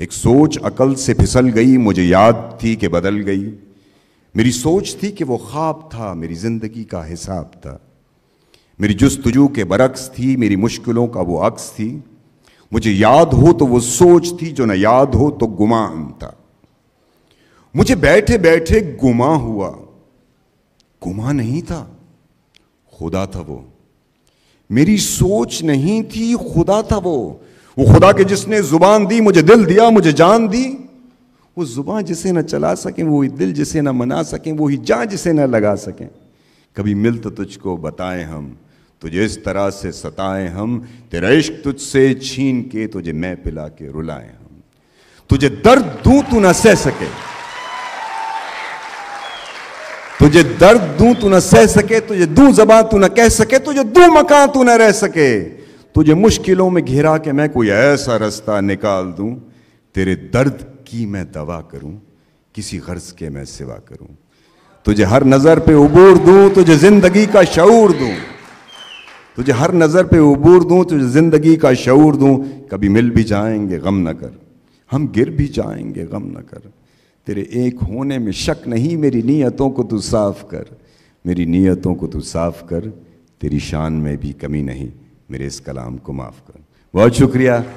एक सोच अकल से फिसल गई मुझे याद थी कि बदल गई मेरी सोच थी कि वो ख्वाब था मेरी ज़िंदगी का हिसाब था मेरी जस्तजू के बरक्स थी मेरी मुश्किलों का वो अक्स थी मुझे याद हो तो वो सोच थी जो ना याद हो तो गुमान था मुझे बैठे बैठे गुमा हुआ गुमा नहीं था खुदा था वो मेरी सोच नहीं थी खुदा था वो वो खुदा के जिसने ज़ुबान दी मुझे दिल दिया मुझे जान दी वो ज़ुबान जिसे ना चला सकें वो ही दिल जिसे ना मना सकें वो ही जिसे ना लगा सकें कभी मिल तो तुझको बताएं हम तुझे इस तरह से सताएं हम तेरा इश्क तुझसे छीन के तुझे मैं पिला के रुलाएं हम तुझे दर्द दू तू ना सह सके तुझे दर्द दू तू ना सह सके तुझे दू जबान तू ना कह सके तुझे दू मकान तू ना रह सके तुझे मुश्किलों में घिरा के मैं कोई ऐसा रास्ता निकाल दूं तेरे दर्द की मैं दवा करूं किसी गर्ज के मैं सेवा करूं तुझे हर नज़र पे उबूर दूं तुझे ज़िंदगी का शूर दूं तुझे हर नज़र पे उबूर दूं तुझे ज़िंदगी का शूर दूं कभी मिल भी जाएंगे गम न कर हम गिर भी जाएंगे गम न कर तेरे एक होने में शक नहीं मेरी नीयतों को तू साफ़ कर मेरी नीयतों को तू साफ़ कर तेरी शान में भी कमी नहीं मेरे इस कलाम को माफ़ कर बहुत शुक्रिया